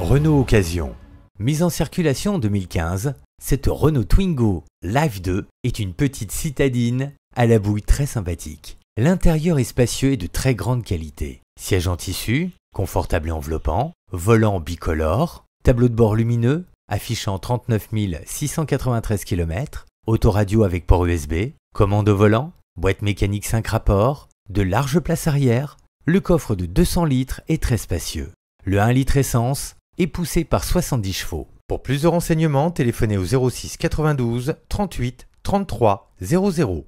Renault Occasion. Mise en circulation en 2015, cette Renault Twingo Live 2 est une petite citadine à la bouille très sympathique. L'intérieur est spacieux et de très grande qualité. Siège en tissu, confortable et enveloppant, volant bicolore, tableau de bord lumineux affichant 39 693 km, autoradio avec port USB, commande volant, boîte mécanique 5 rapports, de larges places arrière, le coffre de 200 litres est très spacieux. Le 1 litre essence et poussé par 70 chevaux. Pour plus de renseignements, téléphonez au 06 92 38 33 00.